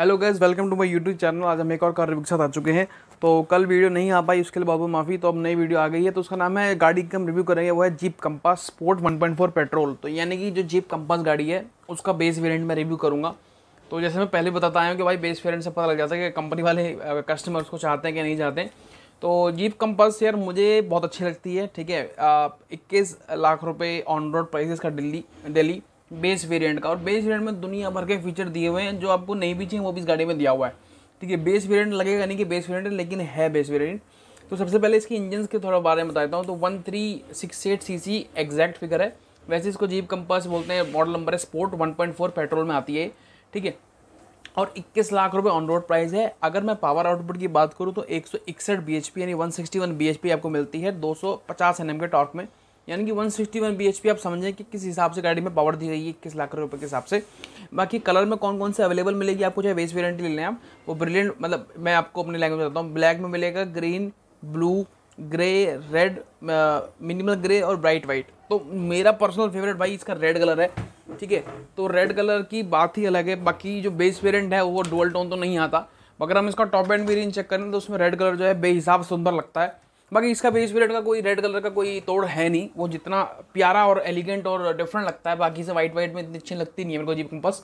hello guys welcome to my YouTube channel आज हम एक और कार रिव्यू के साथ आ चुके हैं तो कल वीडियो नहीं आ पाई उसके लिए बाबू माफ़ी तो अब नई वीडियो आ गई है तो उसका नाम है गाड़ी की हम रिव्यू करेंगे वो है जीप कंपास स्पोर्ट 1.4 पेट्रोल तो यानी कि जो जीप कंपास गाड़ी है उसका बेस वेरियंट मैं रिव्यू करूँगा तो जैसे मैं पहले बताता आया हूँ कि भाई बेस वेरियंट से पता लग जाता है कि कंपनी वाले कस्टमर उसको चाहते हैं कि नहीं चाहते तो जीप कंपास यार मुझे बहुत अच्छी लगती है ठीक है इक्कीस लाख रुपये ऑन रोड प्राइस का दिल्ली दिल्ली बेस वेरिएंट का और बेस वेरिएंट में दुनिया भर के फीचर दिए हुए हैं जो आपको नहीं भी चाहिए वो भी इस गाड़ी में दिया हुआ है ठीक है बेस वेरिएंट लगेगा नहीं कि बेस वेरिएंट है लेकिन है बेस वेरिएंट तो सबसे पहले इसकी इंजन के थोड़ा बारे में बताता हूँ तो one three six eight C C exact figure है वैसे इसको जीप कंपास बोलते हैं मॉडल नंबर है sport one point four petrol में आती है ठीक है और इक्कीस लाख रुपये ऑन रोड प्राइस है अगर मैं पावर आउटपुट की बात करूँ तो एक सौ इकसठ बी एच पी यानी one sixty one B H P आपको मिलती है दो सौ पचास एन एम के टॉर्क में यानी कि 161 सिक्सटी वन आप समझें कि किस हिसाब से गाड़ी में पावर दी गई है किस लाख रुपये के हिसाब से बाकी कलर में कौन कौन से अवेलेबल मिलेगी आपको चाहे वेस्ट वेरेंटी ले लें आप वो ब्रिलियंट मतलब मैं आपको अपने लैंग्वेज बताता हूँ ब्लैक में मिलेगा green blue grey red minimal grey और ब्राइट वाइट तो मेरा पर्सनल फेवरेट भाई इसका रेड कलर है ठीक है तो रेड कलर की बात ही अलग है बाकी जो बेस वेरियंट है वो डुअल टोन तो नहीं आता मगर हम इसका टॉप एंड भी चेक करें तो उसमें रेड कलर जो है बेहिसाब सुंदर लगता है बाकी इसका बेस पीरियड का कोई रेड कलर का कोई तोड़ है नहीं वो जितना प्यारा और एलिगेंट और डिफरेंट लगता है बाकी से वाइट वाइट में इतनी अच्छी लगती नहीं है मेरे को जीप कंपस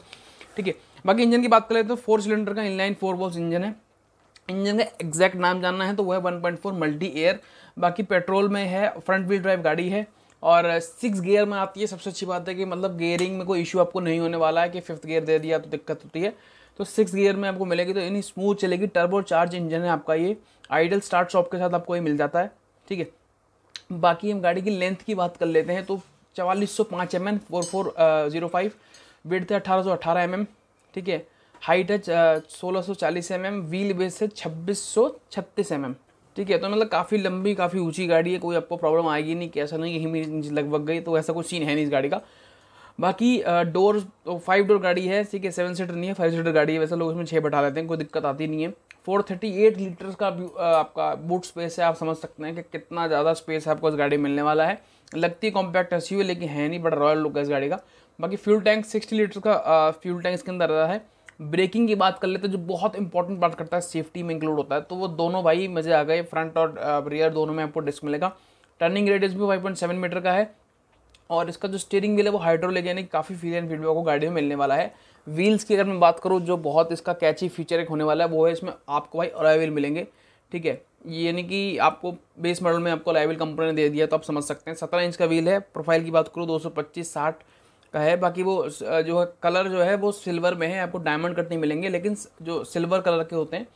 ठीक है बाकी इंजन की बात करें तो फोर सिलेंडर का इनलाइन फोर वॉल्स इंजन है इंजन का एग्जैक्ट नाम जानना है तो वह one point four multi air बाकी पेट्रोल में है फ्रंट व्हील ड्राइव गाड़ी है और सिक्स गियर में आती है सबसे अच्छी बात है कि मतलब गेयरिंग में कोई इशू आपको नहीं होने वाला है कि फिफ्थ गियर दे दिया तो दिक्कत होती है तो सिक्स गियर में आपको मिलेगी तो यानी स्मूथ चलेगी टर्बो चार्ज इंजन है आपका ये आइडल स्टार्ट शॉप के साथ आपको ये मिल जाता है ठीक है बाकी हम गाड़ी की लेंथ की बात कर लेते हैं तो चवालीस सौ पाँच M M four four zero five weight थे अठारह सौ अठारह एम एम ठीक है हाइट है सोलह सौ चालीस एम एम व्हील बेस है छब्बीस सौ छत्तीस एम एम ठीक है तो मतलब काफ़ी लंबी काफ़ी ऊंची गाड़ी है कोई आपको प्रॉब्लम आएगी नहीं कि ऐसा नहीं यही मेरी लगभग गई तो ऐसा कोई सीन है नहीं इस गाड़ी का बाकी डोर फाइव तो डोर गाड़ी है ठीक है सेवन सीटर नहीं है फाइव सीटर गाड़ी है वैसे लोग उसमें छः बैठा लेते हैं कोई दिक्कत आती नहीं है फोर थर्टी एट लीटर्स का आपका बूट स्पेस है आप समझ सकते हैं कि कितना ज़्यादा स्पेस आपको इस गाड़ी मिलने वाला है लगती कॉम्पैक्ट एस यू लेकिन है नहीं बड़ा रॉयल लुक है इस गाड़ी का बाकी फ्यूल टैंक सिक्सटी लीटर का फ्यूल टैंक इसके अंदर रहा है ब्रेकिंग की बात कर लेते हैं जो बहुत इंपॉर्टेंट बात करता है सेफ्टी में इंक्लूड होता है तो वो दोनों भाई मज़े आ गए फ्रंट और रियर दोनों में आपको डिस्क मिलेगा टर्निंग रेडियस भी सेवन मीटर का है और इसका जो स्टीयरिंग व्हील है वो हाइड्रोलिक यानी काफ़ी फील एंड फीडबैक को गाड़ी में मिलने वाला है व्हील्स की अगर मैं बात करूँ जो बहुत इसका कैची फीचर एक होने वाला है वो है इसमें आपको भाई अलॉय व्हील मिलेंगे ठीक है यानी कि आपको बेस मॉडल में आपको अलॉय व्हील कंपनी ने दे दिया तो आप समझ सकते हैं सत्रह इंच का व्हील है प्रोफाइल की बात करूँ दो सौ पच्चीस साठ का है बाकी वो जो है कलर जो है वो सिल्वर में है आपको डायमंड कट नहीं मिलेंगे लेकिन जो सिल्वर कलर के होते हैं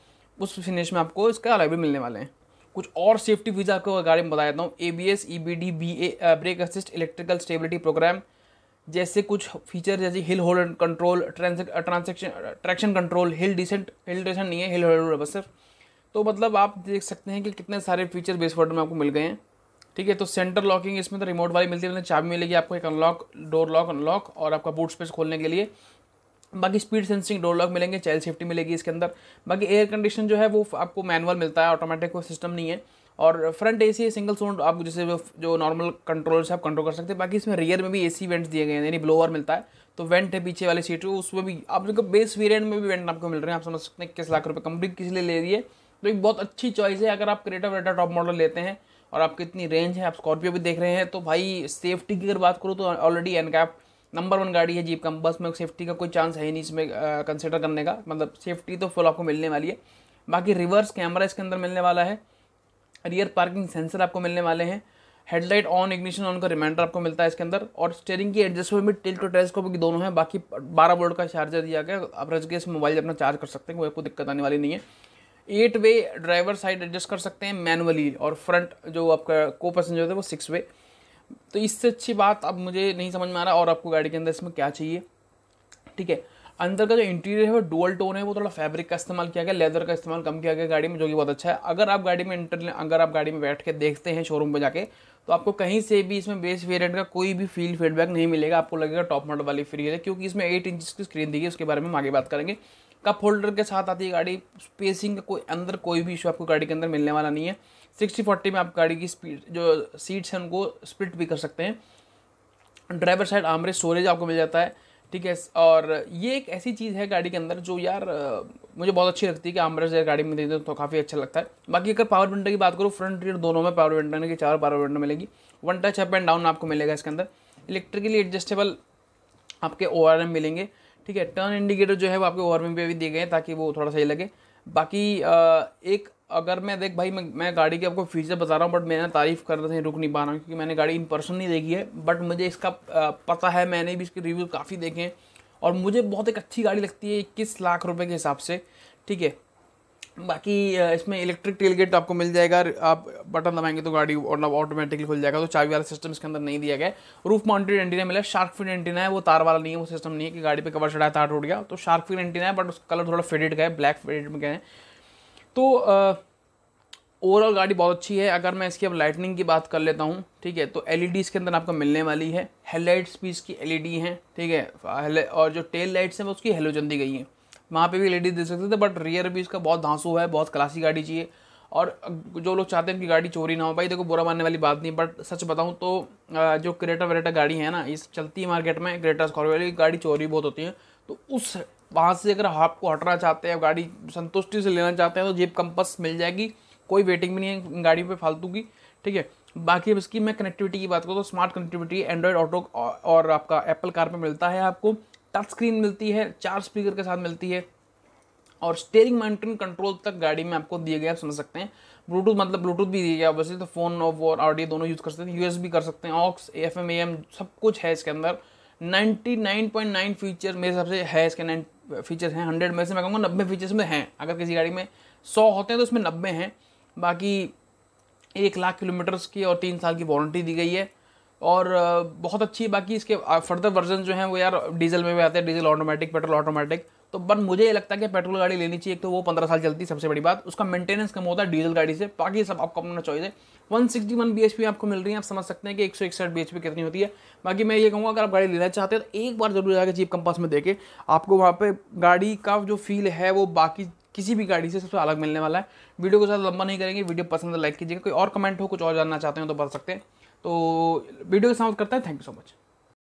उस फिनिश में आपको इसका अलॉय व्हील मिलने वाले हैं कुछ और सेफ्टी फीचर आपको गाड़ी में बता देता हूँ A B S E B D B A brake assist electrical stability program जैसे कुछ फीचर जैसे hill hold control transaction traction control hill descent hill descent नहीं है हिल होल्ड बस सिर्फ तो मतलब आप देख सकते हैं कि कितने सारे फीचर बेस वर्ड में आपको मिल गए हैं ठीक है तो सेंटर लॉकिंग इसमें तो रिमोट वाली मिलती है मतलब चाबी मिलेगी आपको एक अनलॉक डोर लॉक अनलॉक और आपका बूट स्पेस खोलने के लिए बाकी स्पीड सेंसिंग डोर लॉक मिलेंगे चाइल्ड सेफ्टी मिलेगी इसके अंदर बाकी एयर कंडीशन जो है वो आपको मैनुअल मिलता है ऑटोमेटिक कोई सिस्टम नहीं है और front A C single sound आप जैसे जो नॉर्मल कंट्रोल से आप कंट्रोल कर सकते हैं बाकी इसमें रियर में भी ए सी वेंट्स दिए गए हैं यानी ब्लोअर मिलता है तो वेंट है पीछे वाली सीट उसमें भी आप जो बेस वेरियंट में भी वेंट आपको मिल रहे हैं आप समझ सकते हैं किस लाख रुपये कंपनी किस लिए ले रही है तो एक बहुत अच्छी चॉइस है अगर आप क्रेटा वेटा टॉप मॉडल लेते हैं और आपकी इतनी रेंज है आप स्कॉर्पियो भी देख रहे हैं तो भाई सेफ्टी की अगर बात करूँ तो ऑलरेडी एनकैप नंबर वन गाड़ी है जीप का बस में सेफ्टी का कोई चांस है ही नहीं इसमें कंसिडर करने का मतलब सेफ्टी तो फुल आपको मिलने वाली है बाकी रिवर्स कैमरा इसके अंदर मिलने वाला है रियर पार्किंग सेंसर आपको मिलने वाले हैं हेडलाइट ऑन इग्निशन ऑन का रिमाइंडर आपको मिलता है इसके अंदर और स्टेयरिंग की एडजस्टमेंट भी टिल टू टेस्ट को भी दोनों हैं बाकी बारह वोल्ट का चार्जर दिया गया आप रच गए इस मोबाइल अपना चार्ज कर सकते हैं कोई आपको दिक्कत आने वाली नहीं है eight way driver side adjust कर सकते हैं मैनुअली और फ्रंट जो आपका को पैसेंजर है वो सिक्स वे तो इससे अच्छी बात अब मुझे नहीं समझ में आ रहा और आपको गाड़ी के अंदर इसमें क्या चाहिए ठीक है अंदर का जो इंटीरियर है वो डुअल टोन है वो थोड़ा फैब्रिक का इस्तेमाल किया गया लेदर का इस्तेमाल कम किया गया गाड़ी में जो कि बहुत अच्छा है अगर आप गाड़ी में इंटर अगर आप गाड़ी में बैठ के देखते हैं शोरूम पर जाके तो आपको कहीं से भी इसमें बेस वेरियंट का कोई भी फील फीडबैक नहीं मिलेगा आपको लगेगा टॉप मॉडल वाली फ्री है क्योंकि इसमें एट इंच की स्क्रीन दी गई उसके बारे में हम आगे बात करेंगे कप होल्डर के साथ आती है गाड़ी स्पेसिंग का कोई अंदर कोई भी इशू आपको गाड़ी के अंदर मिलने वाला नहीं है सिक्सटी फोर्टी में आप गाड़ी की स्पीड जो सीट्स हैं उनको स्प्लिट भी कर सकते हैं ड्राइवर साइड आमरे स्टोरेज आपको मिल जाता है ठीक है और ये एक ऐसी चीज़ है गाड़ी के अंदर जो यार मुझे बहुत अच्छी लगती है कि आमरे से गाड़ी में देते हैं तो काफ़ी अच्छा लगता है बाकी अगर पावर विंडो की बात करूँ फ्रंट रियर दोनों में पावर विंडो की चार पावर विंडो मिलेगी one touch up and down आपको मिलेगा इसके अंदर इलेक्ट्रिकली एडजस्टेबल आपके ओ मिलेंगे ठीक है टर्न इंडिकेटर जो है वो आपके वार्मिंग पे भी दिए गए हैं ताकि वो थोड़ा सही लगे बाकी आ, एक अगर मैं देख भाई मैं, मैं गाड़ी के आपको फीचर बता रहा हूँ बट मैं तारीफ़ तारीफ़ रहे थे रुक नहीं पा रहा हूँ क्योंकि मैंने गाड़ी इन पर्सन नहीं देखी है बट मुझे इसका पता है मैंने भी इसके रिव्यू काफ़ी देखे हैं और मुझे बहुत एक अच्छी गाड़ी लगती है इक्कीस लाख रुपये के हिसाब से ठीक है बाकी इसमें इलेक्ट्रिक टेल गेट आपको मिल जाएगा आप बटन दबाएंगे तो गाड़ी ऑटोमेटिकली मतलब खुल जाएगा तो चाबी वाला सिस्टम इसके अंदर नहीं दिया गया रूफ माउंटेड एंटीना मिला शार्क फिन एंटीना है वो तार वाला नहीं है वो सिस्टम नहीं है कि गाड़ी पे कवर चढ़ाया तार टूट गया तो शार्क फिन एंटीना है बट उसका कलर थोड़ा फेडेड का है ब्लैक फेडेड में गए है तो ओवरऑल गाड़ी बहुत अच्छी है अगर मैं इसकी अब लाइटनिंग की बात कर लेता हूँ ठीक है तो एल ई e इसके अंदर आपको मिलने वाली है हेडलाइट्स भी इसकी एल ई e हैं ठीक है और जो टेल लाइट्स हैं वो उसकी हेलोजन दी गई हैं वहाँ पे भी लेडीज़ दे सकते थे बट रियर भी इसका बहुत धांसू है बहुत क्लासी गाड़ी चाहिए और जो लोग चाहते हैं कि गाड़ी चोरी ना हो भाई देखो बुरा मानने वाली बात नहीं बट सच बताऊँ तो जो क्रेटा वरेटा गाड़ी है ना इस चलती है मार्केट में क्रेटा स्कॉर्पियो वाली गाड़ी चोरी बहुत होती है तो उस वहाँ से अगर आपको हटना चाहते हैं गाड़ी संतुष्टि से लेना चाहते हैं तो जेब कंपस मिल जाएगी कोई वेटिंग भी नहीं है गाड़ी पर फालतू की ठीक है बाकी अब इसकी मैं कनेक्टिविटी की बात करूँ तो स्मार्ट कनेक्टिविटी एंड्रॉयड ऑटो और आपका एप्पल कार पे मिलता है आपको टच स्क्रीन मिलती है चार स्पीकर के साथ मिलती है और स्टेयरिंग माउंटेन कंट्रोल तक गाड़ी में आपको दिए गए आप समझ सकते हैं ब्लूटूथ मतलब ब्लूटूथ भी दिए गया वैसे तो फ़ोन और ऑडियो दोनों यूज़ कर सकते हैं भी कर सकते हैं aux F M A M सब कुछ है इसके अंदर नाइन पॉइंट नाइन फीचर मेरे हिसाब से है इसके नाइन फीचर्स हैं हंड्रेड में से मैं कहूँगा नब्बे फीचर्स में हैं अगर किसी गाड़ी में सौ होते हैं तो उसमें नब्बे हैं बाकी एक लाख किलोमीटर्स की और तीन साल की वारंटी दी गई है और बहुत अच्छी है बाकी इसके फर्दर वर्जन जो हैं वो यार डीजल में भी आते हैं डीजल ऑटोमेटिक पेट्रोल ऑटोमेटिक तो बट मुझे ये लगता है कि पेट्रोल गाड़ी लेनी चाहिए एक तो वो पंद्रह साल चलती है सबसे बड़ी बात उसका मेंटेनेंस कम होता है डीजल गाड़ी से बाकी सब आपको अपना चॉइस है one sixty one B H P आपको मिल रही है आप समझ सकते हैं कि एक सौ इकसठ बी एच पी कितनी होती है बाकी मैं ये कहूँगा अगर आप गाड़ी लेना चाहते हैं तो एक बार जरूर जाकर चीप कंपास में देखें आपको वहाँ पर गाड़ी का जो फील है वो बाकी किसी भी गाड़ी से सबसे अलग मिलने वाला है वीडियो को ज़्यादा लंबा नहीं करेंगे वीडियो पसंद लाइक कीजिएगा कोई और कमेंट हो कुछ और जानना चाहते हो तो बता सकते हैं तो वीडियो समाप्त करता है थैंक यू सो मच